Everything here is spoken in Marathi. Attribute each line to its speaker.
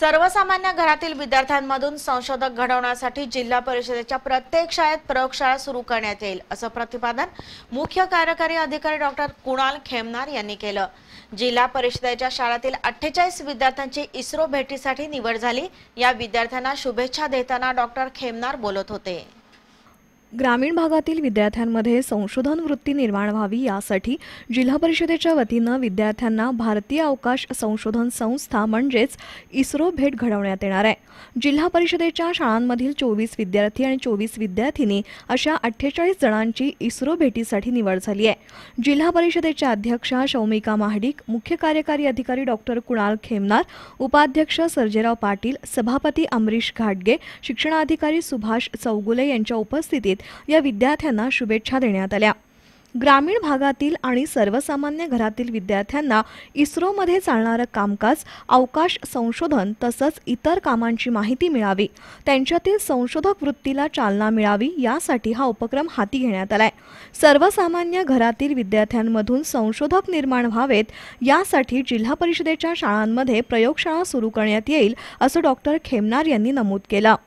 Speaker 1: सर्वसामान्य घरातील विद्यार्थ्यांमधून संशोधक घडवण्यासाठी जिल्हा परिषदेच्या प्रत्येक शाळेत प्रयोगशाळा सुरू करण्यात येईल असं प्रतिपादन मुख्य कार्यकारी अधिकारी डॉक्टर कुणाल खेमनार यांनी केलं जिल्हा परिषदेच्या शाळेतील अठ्ठेचाळीस विद्यार्थ्यांची इस्रो भेटीसाठी निवड झाली या विद्यार्थ्यांना शुभेच्छा देताना डॉक्टर खेमनार बोलत होते
Speaker 2: ग्रामीण भागातील विद्यार्थ्यांमध्ये संशोधन वृत्ती निर्माण व्हावी यासाठी जिल्हा परिषदेच्या वतीनं विद्यार्थ्यांना भारतीय अवकाश संशोधन संस्था म्हणजेच इस्रो भेट घडवण्यात येणार आहे जिल्हा परिषदेच्या शाळांमधील चोवीस विद्यार्थी आणि चोवीस विद्यार्थिनी अशा अठ्ठेचाळीस जणांची इस्रो भेटीसाठी निवड झाली आहे जिल्हा परिषदेच्या अध्यक्षा शौमिका महाडिक मुख्य कार्यकारी अधिकारी डॉक्टर कुणाल खेमनार उपाध्यक्ष सर्जेराव पाटील सभापती अमरीश घाटगे शिक्षणाधिकारी सुभाष चौगुले यांच्या उपस्थितीत या विद्यार्थ्यांना शुभेच्छा देण्यात आल्या ग्रामीण भागातील आणि सर्वसामान्य घरातील विद्यार्थ्यांना इस्रोमध्ये चालणारं कामकाज अवकाश संशोधन तसंच इतर कामांची माहिती मिळावी त्यांच्यातील संशोधक वृत्तीला चालना मिळावी यासाठी हा उपक्रम हाती घेण्यात आलाय सर्वसामान्य घरातील विद्यार्थ्यांमधून संशोधक निर्माण व्हावेत यासाठी जिल्हा परिषदेच्या शाळांमध्ये प्रयोगशाळा सुरू करण्यात येईल असं डॉक्टर खेमनार यांनी नमूद केलं